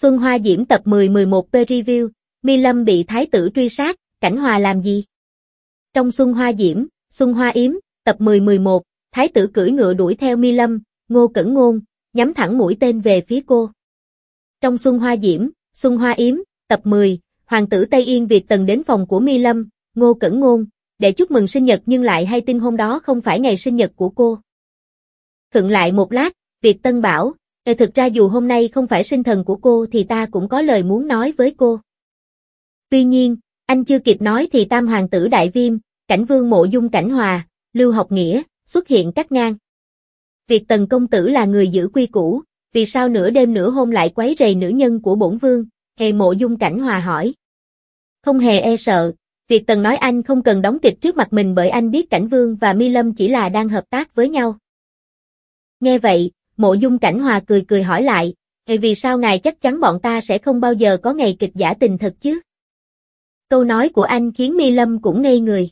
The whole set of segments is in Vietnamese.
Xuân Hoa Diễm tập 10-11 Preview. Mi Lâm bị thái tử truy sát, Cảnh Hòa làm gì? Trong Xuân Hoa Diễm, Xuân Hoa Yếm, tập 10-11, thái tử cưỡi ngựa đuổi theo Mi Lâm, Ngô Cẩn Ngôn, nhắm thẳng mũi tên về phía cô. Trong Xuân Hoa Diễm, Xuân Hoa Yếm, tập 10, Hoàng tử Tây Yên Việt Tần đến phòng của Mi Lâm, Ngô Cẩn Ngôn, để chúc mừng sinh nhật nhưng lại hay tin hôm đó không phải ngày sinh nhật của cô. Khựng lại một lát, Việt Tân bảo, Ờ thực ra dù hôm nay không phải sinh thần của cô thì ta cũng có lời muốn nói với cô. Tuy nhiên, anh chưa kịp nói thì tam hoàng tử Đại Viêm, cảnh vương mộ dung cảnh hòa, lưu học nghĩa, xuất hiện cắt ngang. Việc tần công tử là người giữ quy củ, vì sao nửa đêm nửa hôm lại quấy rầy nữ nhân của bổn vương, hề mộ dung cảnh hòa hỏi. Không hề e sợ, Việc Tần nói anh không cần đóng kịch trước mặt mình bởi anh biết Cảnh Vương và Mi Lâm chỉ là đang hợp tác với nhau. Nghe vậy, Mộ dung cảnh hòa cười cười hỏi lại, Ê vì sao ngài chắc chắn bọn ta sẽ không bao giờ có ngày kịch giả tình thật chứ? Câu nói của anh khiến Mi Lâm cũng ngây người.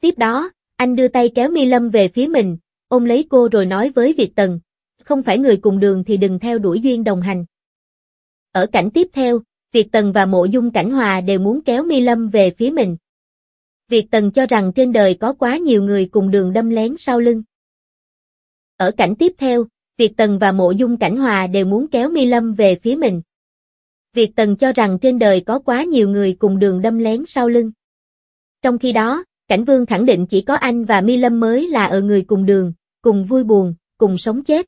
Tiếp đó, anh đưa tay kéo Mi Lâm về phía mình, ôm lấy cô rồi nói với Việt Tần, không phải người cùng đường thì đừng theo đuổi duyên đồng hành. Ở cảnh tiếp theo, Việt Tần và Mộ Dung Cảnh Hòa đều muốn kéo Mi Lâm về phía mình. Việt Tần cho rằng trên đời có quá nhiều người cùng đường đâm lén sau lưng. Ở cảnh tiếp theo, Việt Tần và Mộ Dung Cảnh Hòa đều muốn kéo Mi Lâm về phía mình. Việt Tần cho rằng trên đời có quá nhiều người cùng đường đâm lén sau lưng. Trong khi đó, Cảnh Vương khẳng định chỉ có anh và Mi Lâm mới là ở người cùng đường, cùng vui buồn, cùng sống chết.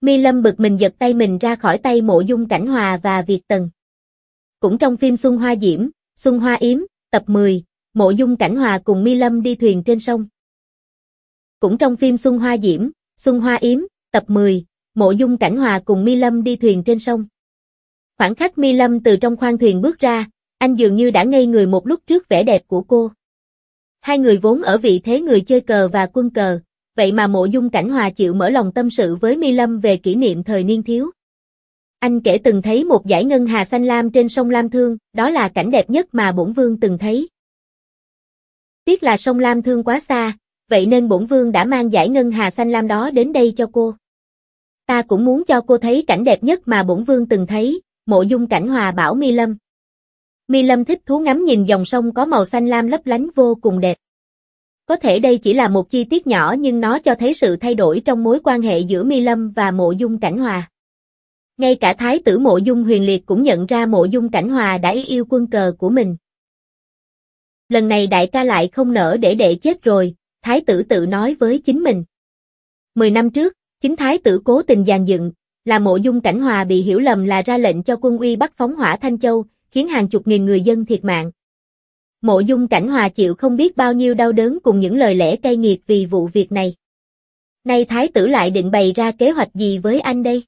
Mi Lâm bực mình giật tay mình ra khỏi tay Mộ Dung Cảnh Hòa và Việt Tần. Cũng trong phim Xuân Hoa Diễm, Xuân Hoa Yếm, tập 10, Mộ Dung Cảnh Hòa cùng Mi Lâm đi thuyền trên sông. Cũng trong phim Xuân Hoa Diễm, Xuân Hoa Yếm, Tập 10, Mộ Dung Cảnh Hòa cùng Mi Lâm đi thuyền trên sông. Khoảng khắc Mi Lâm từ trong khoang thuyền bước ra, anh dường như đã ngây người một lúc trước vẻ đẹp của cô. Hai người vốn ở vị thế người chơi cờ và quân cờ, vậy mà Mộ Dung Cảnh Hòa chịu mở lòng tâm sự với Mi Lâm về kỷ niệm thời niên thiếu. Anh kể từng thấy một dải ngân hà xanh lam trên sông Lam Thương, đó là cảnh đẹp nhất mà bổn vương từng thấy. Tiếc là sông Lam Thương quá xa, vậy nên bổn vương đã mang giải ngân hà xanh lam đó đến đây cho cô. Ta cũng muốn cho cô thấy cảnh đẹp nhất mà bổn vương từng thấy, mộ dung cảnh hòa bảo Mi Lâm. Mi Lâm thích thú ngắm nhìn dòng sông có màu xanh lam lấp lánh vô cùng đẹp. Có thể đây chỉ là một chi tiết nhỏ nhưng nó cho thấy sự thay đổi trong mối quan hệ giữa Mi Lâm và mộ dung cảnh hòa. Ngay cả thái tử mộ dung huyền liệt cũng nhận ra mộ dung cảnh hòa đã yêu quân cờ của mình. Lần này đại ca lại không nỡ để đệ chết rồi, thái tử tự nói với chính mình. Mười năm trước, Chính thái tử cố tình giàn dựng, là mộ dung cảnh hòa bị hiểu lầm là ra lệnh cho quân uy bắt phóng hỏa Thanh Châu, khiến hàng chục nghìn người dân thiệt mạng. Mộ dung cảnh hòa chịu không biết bao nhiêu đau đớn cùng những lời lẽ cay nghiệt vì vụ việc này. Nay thái tử lại định bày ra kế hoạch gì với anh đây?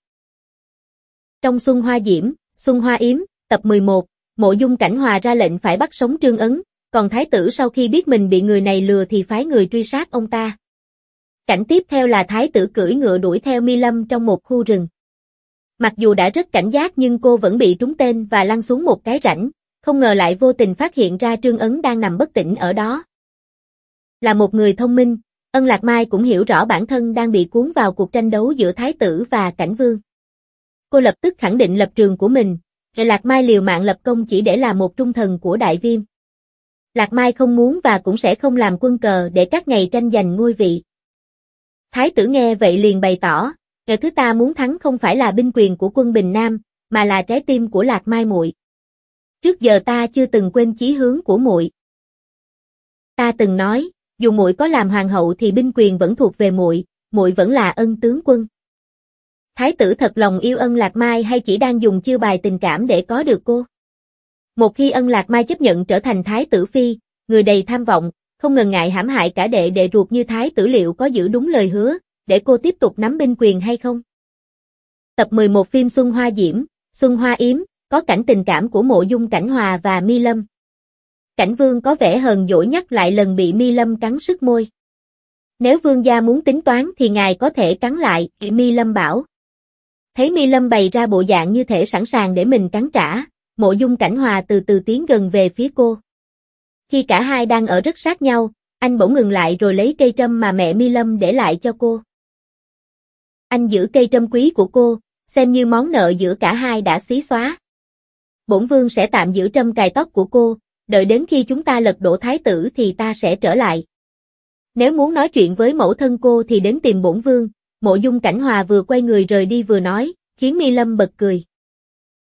Trong Xuân Hoa Diễm, Xuân Hoa Yếm, tập 11, mộ dung cảnh hòa ra lệnh phải bắt sống Trương Ấn, còn thái tử sau khi biết mình bị người này lừa thì phái người truy sát ông ta. Cảnh tiếp theo là thái tử cưỡi ngựa đuổi theo Mi Lâm trong một khu rừng. Mặc dù đã rất cảnh giác nhưng cô vẫn bị trúng tên và lăn xuống một cái rãnh, không ngờ lại vô tình phát hiện ra Trương Ấn đang nằm bất tỉnh ở đó. Là một người thông minh, Ân Lạc Mai cũng hiểu rõ bản thân đang bị cuốn vào cuộc tranh đấu giữa Thái tử và Cảnh Vương. Cô lập tức khẳng định lập trường của mình, rồi Lạc Mai liều mạng lập công chỉ để là một trung thần của Đại Viêm. Lạc Mai không muốn và cũng sẽ không làm quân cờ để các ngày tranh giành ngôi vị. Thái tử nghe vậy liền bày tỏ, ngày thứ ta muốn thắng không phải là binh quyền của quân Bình Nam, mà là trái tim của Lạc Mai muội. Trước giờ ta chưa từng quên chí hướng của muội. Ta từng nói, dù muội có làm hoàng hậu thì binh quyền vẫn thuộc về muội, muội vẫn là ân tướng quân. Thái tử thật lòng yêu ân Lạc Mai hay chỉ đang dùng chiêu bài tình cảm để có được cô? Một khi ân Lạc Mai chấp nhận trở thành thái tử phi, người đầy tham vọng, không ngần ngại hãm hại cả đệ đệ ruột như thái tử liệu có giữ đúng lời hứa, để cô tiếp tục nắm binh quyền hay không. Tập 11 phim Xuân Hoa Diễm, Xuân Hoa Yếm, có cảnh tình cảm của Mộ Dung Cảnh Hòa và Mi Lâm. Cảnh Vương có vẻ hờn dỗi nhắc lại lần bị Mi Lâm cắn sức môi. Nếu Vương gia muốn tính toán thì ngài có thể cắn lại, Mi Lâm bảo. Thấy Mi Lâm bày ra bộ dạng như thể sẵn sàng để mình cắn trả, Mộ Dung Cảnh Hòa từ từ tiến gần về phía cô. Khi cả hai đang ở rất sát nhau, anh bỗng ngừng lại rồi lấy cây trâm mà mẹ Mi Lâm để lại cho cô. Anh giữ cây trâm quý của cô, xem như món nợ giữa cả hai đã xí xóa. Bổn vương sẽ tạm giữ trâm cài tóc của cô, đợi đến khi chúng ta lật đổ thái tử thì ta sẽ trở lại. Nếu muốn nói chuyện với mẫu thân cô thì đến tìm bổn vương, mộ dung cảnh hòa vừa quay người rời đi vừa nói, khiến Mi Lâm bật cười.